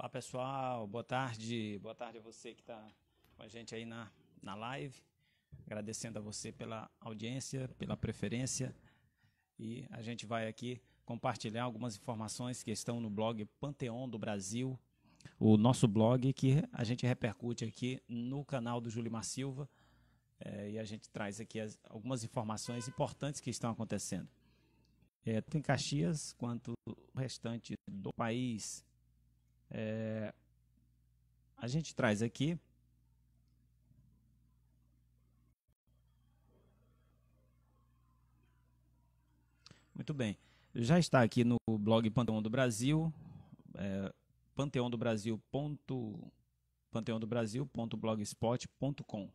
Olá pessoal, boa tarde, boa tarde a você que está com a gente aí na, na live, agradecendo a você pela audiência, pela preferência e a gente vai aqui compartilhar algumas informações que estão no blog Panteão do Brasil, o nosso blog que a gente repercute aqui no canal do Mar Silva é, e a gente traz aqui as, algumas informações importantes que estão acontecendo. É, tanto em Caxias quanto no restante do país. É, a gente traz aqui Muito bem. Já está aqui no blog Panteão do Brasil, é, panteondobrasil.blogspot.com.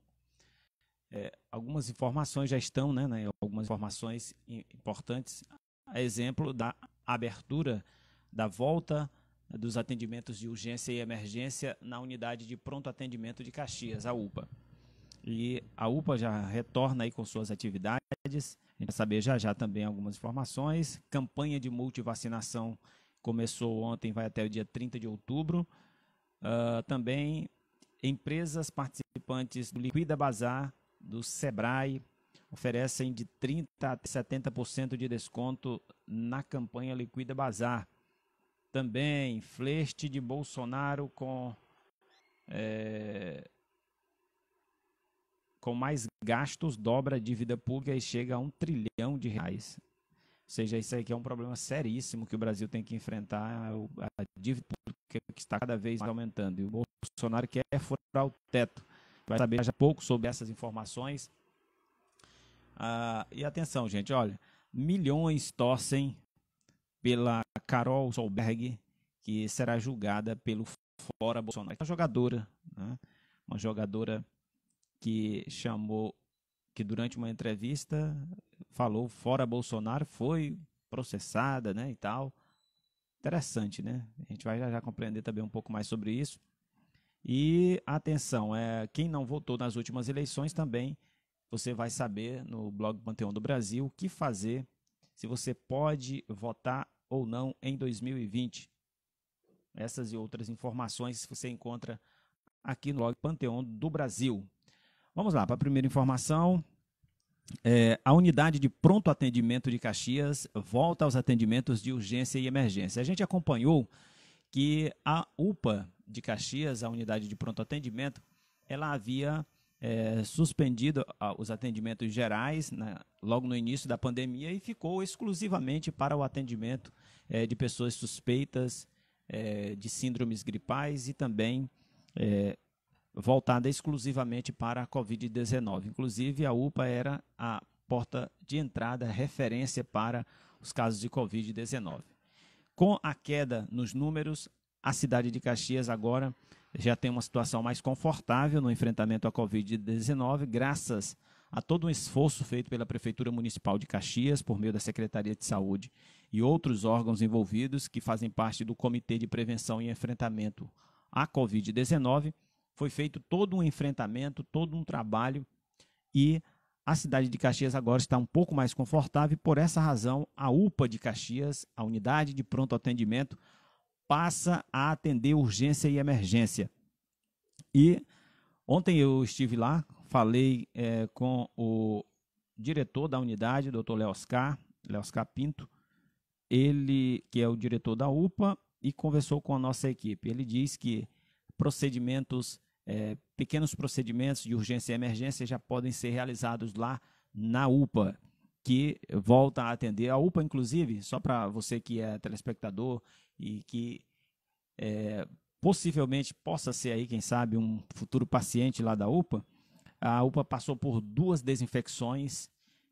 É, algumas informações já estão, né, né, algumas informações importantes, a exemplo da abertura da volta dos atendimentos de urgência e emergência na unidade de pronto atendimento de Caxias, a UPA. E a UPA já retorna aí com suas atividades. A gente vai saber já já também algumas informações. Campanha de multivacinação começou ontem, vai até o dia 30 de outubro. Uh, também empresas participantes do Liquida Bazar, do Sebrae, oferecem de 30% a 70% de desconto na campanha Liquida Bazar também flerte de Bolsonaro com é, com mais gastos dobra a dívida pública e chega a um trilhão de reais. Ou seja, isso aqui é um problema seríssimo que o Brasil tem que enfrentar, a dívida pública que está cada vez aumentando. E o Bolsonaro quer furar o teto. Vai saber já pouco sobre essas informações. Ah, e atenção, gente, olha, milhões torcem pela Carol Solberg, que será julgada pelo Fora Bolsonaro. Uma jogadora, né? uma jogadora que chamou, que durante uma entrevista falou Fora Bolsonaro, foi processada né, e tal. Interessante, né? A gente vai já, já compreender também um pouco mais sobre isso. E atenção, é, quem não votou nas últimas eleições também, você vai saber no blog Panteão do Brasil o que fazer, se você pode votar ou não em 2020. Essas e outras informações você encontra aqui no blog Panteão do Brasil. Vamos lá para a primeira informação. É, a unidade de pronto atendimento de Caxias volta aos atendimentos de urgência e emergência. A gente acompanhou que a UPA de Caxias, a unidade de pronto atendimento, ela havia é, suspendido os atendimentos gerais né, logo no início da pandemia e ficou exclusivamente para o atendimento é, de pessoas suspeitas é, de síndromes gripais e também é, voltada exclusivamente para a Covid-19. Inclusive, a UPA era a porta de entrada, referência para os casos de Covid-19. Com a queda nos números, a cidade de Caxias agora já tem uma situação mais confortável no enfrentamento à Covid-19, graças a todo um esforço feito pela Prefeitura Municipal de Caxias, por meio da Secretaria de Saúde e outros órgãos envolvidos que fazem parte do Comitê de Prevenção e Enfrentamento à Covid-19, foi feito todo um enfrentamento, todo um trabalho e a cidade de Caxias agora está um pouco mais confortável e por essa razão a UPA de Caxias, a unidade de pronto atendimento, passa a atender urgência e emergência. E ontem eu estive lá, falei é, com o diretor da unidade, doutor Leoscar, Leoscar Pinto, ele que é o diretor da UPA e conversou com a nossa equipe. Ele diz que procedimentos, é, pequenos procedimentos de urgência e emergência já podem ser realizados lá na UPA, que volta a atender. A UPA, inclusive, só para você que é telespectador e que é, possivelmente possa ser aí, quem sabe, um futuro paciente lá da UPA, a UPA passou por duas desinfecções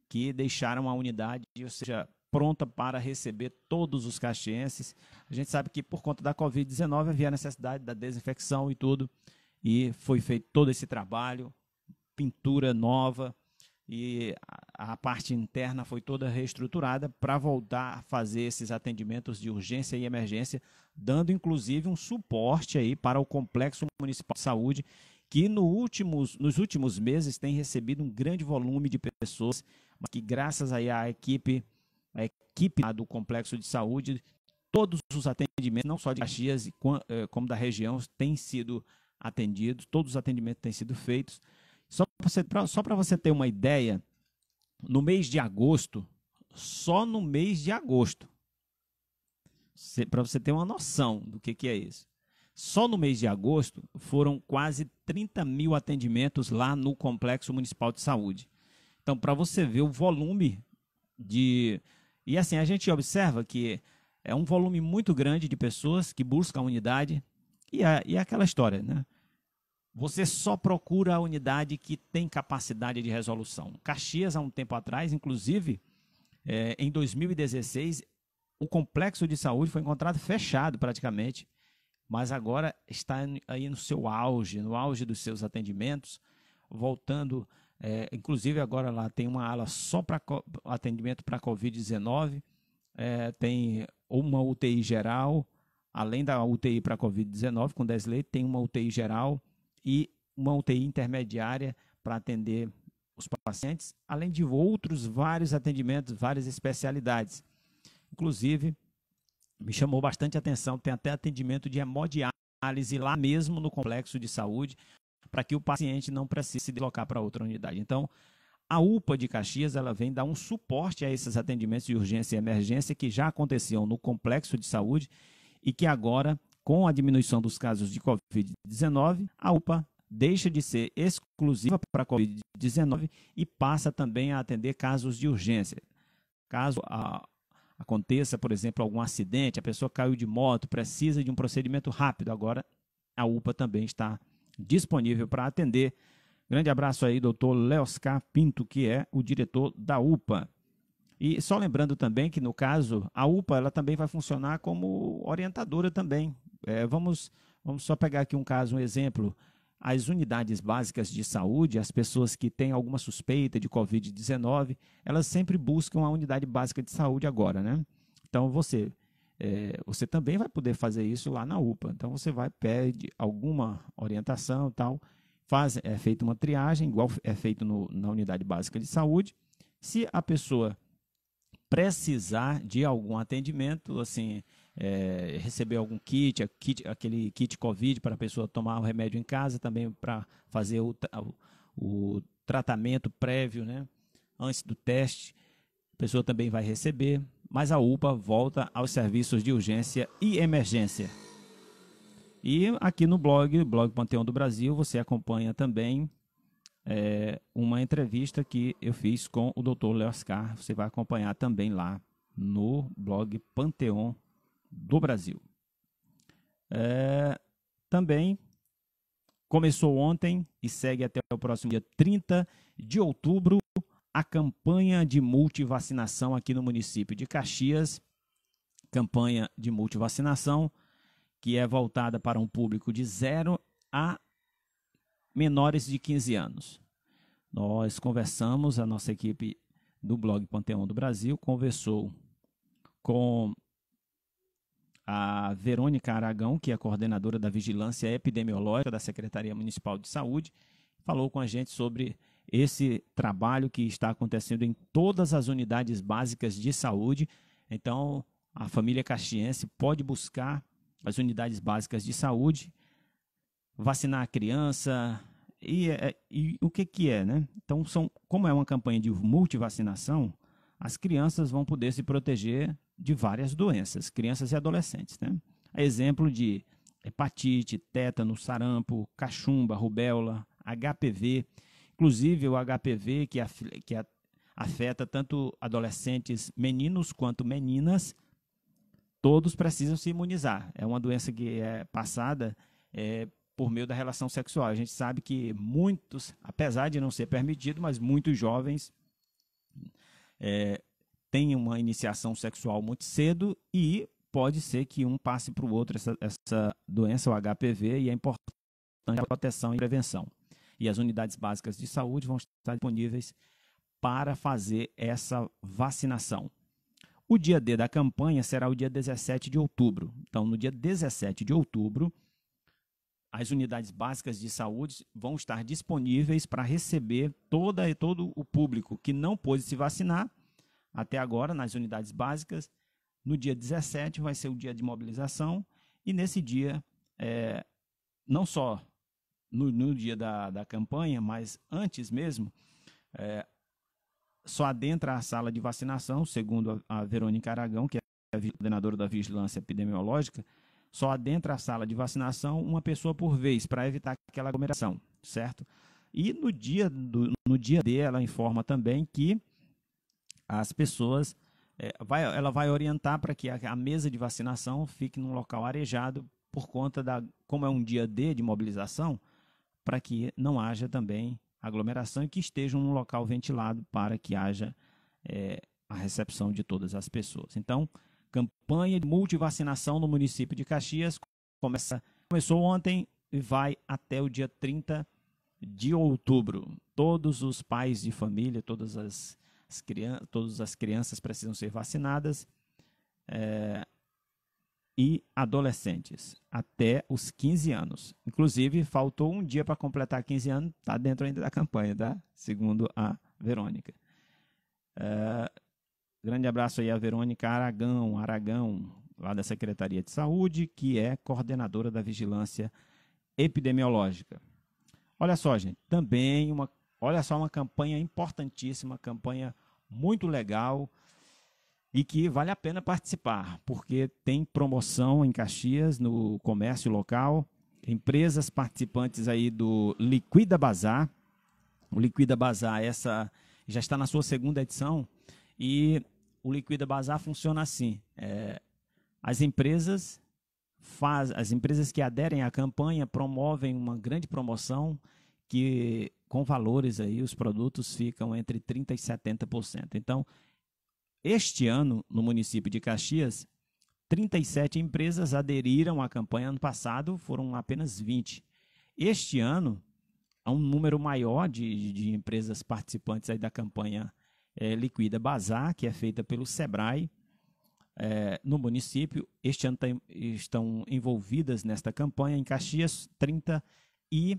que deixaram a unidade, ou seja, pronta para receber todos os caxienses. A gente sabe que por conta da Covid-19 havia necessidade da desinfecção e tudo, e foi feito todo esse trabalho, pintura nova, e a, parte interna foi toda reestruturada para voltar a fazer esses atendimentos de urgência e emergência, dando inclusive um suporte aí para o Complexo Municipal de Saúde, que no últimos, nos últimos meses tem recebido um grande volume de pessoas, que graças aí à equipe, à equipe do Complexo de Saúde, todos os atendimentos, não só de Caxias eh, como da região, têm sido atendidos, todos os atendimentos têm sido feitos. Só para você, você, ter uma ideia, no mês de agosto, só no mês de agosto, para você ter uma noção do que, que é isso, só no mês de agosto foram quase 30 mil atendimentos lá no Complexo Municipal de Saúde. Então, para você ver o volume de. E assim, a gente observa que é um volume muito grande de pessoas que buscam a unidade. E, a, e aquela história, né? Você só procura a unidade que tem capacidade de resolução. Caxias, há um tempo atrás, inclusive, é, em 2016, o complexo de saúde foi encontrado fechado praticamente, mas agora está aí no seu auge, no auge dos seus atendimentos, voltando. É, inclusive, agora lá tem uma ala só para atendimento para Covid-19, é, tem uma UTI geral, além da UTI para Covid-19, com 10 leitos, tem uma UTI geral e uma UTI intermediária para atender os pacientes, além de outros vários atendimentos, várias especialidades. Inclusive, me chamou bastante atenção, tem até atendimento de hemodiálise lá mesmo no complexo de saúde, para que o paciente não precise se deslocar para outra unidade. Então, a UPA de Caxias ela vem dar um suporte a esses atendimentos de urgência e emergência que já aconteciam no complexo de saúde e que agora com a diminuição dos casos de Covid-19, a UPA deixa de ser exclusiva para Covid-19 e passa também a atender casos de urgência. Caso a, aconteça, por exemplo, algum acidente, a pessoa caiu de moto, precisa de um procedimento rápido, agora a UPA também está disponível para atender. Grande abraço aí, doutor Leoscar Pinto, que é o diretor da UPA. E só lembrando também que, no caso, a UPA ela também vai funcionar como orientadora também. É, vamos, vamos só pegar aqui um caso, um exemplo. As unidades básicas de saúde, as pessoas que têm alguma suspeita de Covid-19, elas sempre buscam a unidade básica de saúde agora, né? Então você, é, você também vai poder fazer isso lá na UPA. Então você vai, pede alguma orientação tal, faz, é feita uma triagem, igual é feito no, na unidade básica de saúde. Se a pessoa precisar de algum atendimento, assim, é, receber algum kit, kit, aquele kit Covid para a pessoa tomar o remédio em casa, também para fazer o, o, tratamento prévio, né? Antes do teste, a pessoa também vai receber, mas a UPA volta aos serviços de urgência e emergência. E aqui no blog, blog Panteão do Brasil, você acompanha também é, uma entrevista que eu fiz com o Dr. Leoscar. Você vai acompanhar também lá no blog Panteão do Brasil. É, também começou ontem e segue até o próximo dia 30 de outubro a campanha de multivacinação aqui no município de Caxias. Campanha de multivacinação que é voltada para um público de zero a menores de 15 anos. Nós conversamos, a nossa equipe do blog Panteão do Brasil conversou com a Verônica Aragão, que é coordenadora da Vigilância Epidemiológica da Secretaria Municipal de Saúde, falou com a gente sobre esse trabalho que está acontecendo em todas as unidades básicas de saúde. Então, a família caxiense pode buscar as unidades básicas de saúde, vacinar a criança e, e, é, é, e o que que é, né? Então, são, como é uma campanha de multivacinação, as crianças vão poder se proteger de várias doenças, crianças e adolescentes. Né? A exemplo de hepatite, tétano, sarampo, cachumba, rubéola, HPV. Inclusive o HPV que, que afeta tanto adolescentes meninos quanto meninas, todos precisam se imunizar. É uma doença que é passada é, por meio da relação sexual. A gente sabe que muitos, apesar de não ser permitido, mas muitos jovens é, tem uma iniciação sexual muito cedo e pode ser que um passe para o outro essa, essa doença, o HPV, e é importante a proteção e prevenção. E as unidades básicas de saúde vão estar disponíveis para fazer essa vacinação. O dia D da campanha será o dia 17 de outubro. Então, no dia 17 de outubro, as unidades básicas de saúde vão estar disponíveis para receber toda e todo o público que não pôde se vacinar até agora nas unidades básicas. No dia 17 vai ser o dia de mobilização e nesse dia, é, não só no, no dia da, da, campanha, mas antes mesmo, é, só adentra a sala de vacinação, segundo a, a Verônica Aragão, que é a coordenadora da Vigilância Epidemiológica, só adentra a sala de vacinação uma pessoa por vez, para evitar aquela aglomeração, certo? E no dia, do, no dia D, ela informa também que as pessoas, é, vai, ela vai orientar para que a, a, mesa de vacinação fique num local arejado por conta da, como é um dia D de mobilização, para que não haja também aglomeração e que esteja num local ventilado para que haja é, a recepção de todas as pessoas. Então, campanha de multivacinação no município de Caxias começa, começou ontem e vai até o dia 30 de outubro. Todos os pais de família, todas as as crianças, todas as crianças precisam ser vacinadas é, e adolescentes até os 15 anos. Inclusive, faltou um dia para completar 15 anos, está dentro ainda da campanha, tá? segundo a Verônica. É, grande abraço aí a Verônica Aragão, Aragão, lá da Secretaria de Saúde, que é coordenadora da vigilância epidemiológica. Olha só, gente, também uma, olha só uma campanha importantíssima, campanha muito legal e que vale a pena participar, porque tem promoção em Caxias no comércio local, empresas participantes aí do Liquida Bazar. O Liquida Bazar essa já está na sua segunda edição e o Liquida Bazar funciona assim: é, as empresas faz, as empresas que aderem à campanha promovem uma grande promoção que com valores aí, os produtos ficam entre 30% e 70%. Então, este ano, no município de Caxias, 37 empresas aderiram à campanha. Ano passado foram apenas 20. Este ano, há um número maior de, de empresas participantes aí da campanha é, Liquida Bazar, que é feita pelo SEBRAE é, no município. Este ano tem, estão envolvidas nesta campanha em Caxias 30 e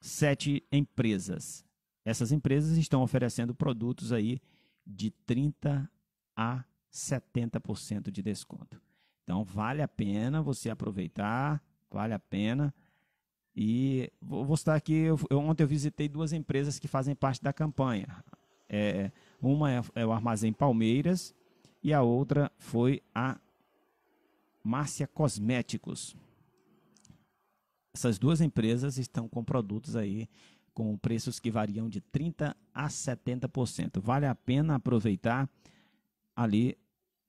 sete empresas. Essas empresas estão oferecendo produtos aí de 30 a 70% de desconto. Então vale a pena você aproveitar, vale a pena. E vou mostrar aqui, eu, ontem eu visitei duas empresas que fazem parte da campanha. É, uma é, é o Armazém Palmeiras e a outra foi a Márcia Cosméticos. Essas duas empresas estão com produtos aí com preços que variam de 30 a 70%. Vale a pena aproveitar ali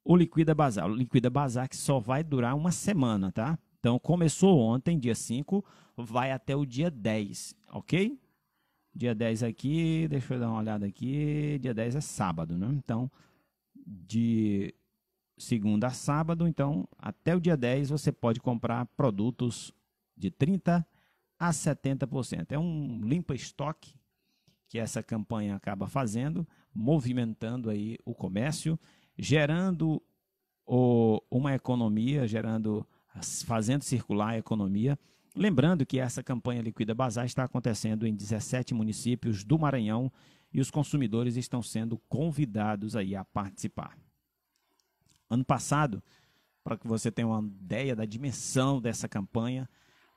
o Liquida Bazar. O Liquida Bazar que só vai durar uma semana, tá? Então começou ontem, dia 5, vai até o dia 10, ok? Dia 10 aqui, deixa eu dar uma olhada aqui. Dia 10 é sábado, né? Então, de segunda a sábado, então até o dia 10 você pode comprar produtos de 30% a 70%. É um limpa-estoque que essa campanha acaba fazendo, movimentando aí o comércio, gerando o, uma economia, gerando, fazendo circular a economia. Lembrando que essa campanha Liquida Bazar está acontecendo em 17 municípios do Maranhão e os consumidores estão sendo convidados aí a participar. Ano passado, para que você tenha uma ideia da dimensão dessa campanha,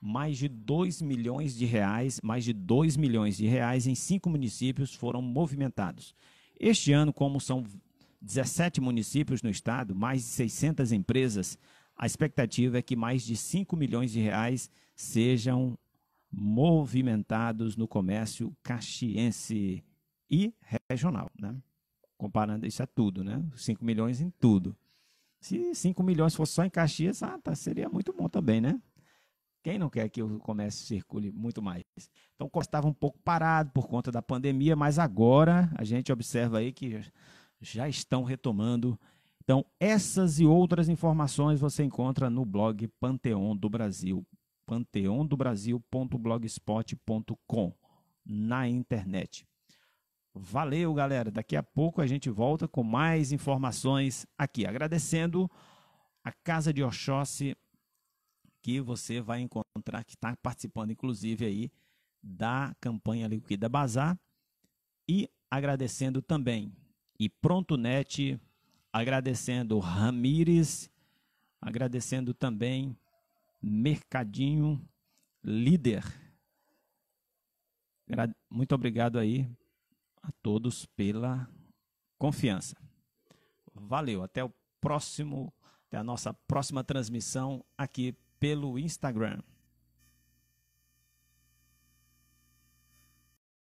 mais de 2 milhões de reais, mais de 2 milhões de reais em cinco municípios foram movimentados. Este ano, como são 17 municípios no estado, mais de 600 empresas, a expectativa é que mais de 5 milhões de reais sejam movimentados no comércio caxiense e regional, né? Comparando isso a tudo, né? 5 milhões em tudo. Se 5 milhões fosse só em Caxias, ah, tá, seria muito bom também, né? Quem não quer que o comércio circule muito mais? Então, estava um pouco parado por conta da pandemia, mas agora a gente observa aí que já estão retomando. Então, essas e outras informações você encontra no blog Panteon do Brasil, panteondobrasil.blogspot.com, na internet. Valeu, galera. Daqui a pouco a gente volta com mais informações aqui. Agradecendo a Casa de Oxóssi que você vai encontrar, que está participando, inclusive, aí da campanha Liquida Bazar. E agradecendo também e Pronto Net, agradecendo Ramires, agradecendo também Mercadinho Líder. Muito obrigado aí a todos pela confiança. Valeu, até o próximo, até a nossa próxima transmissão aqui pelo Instagram.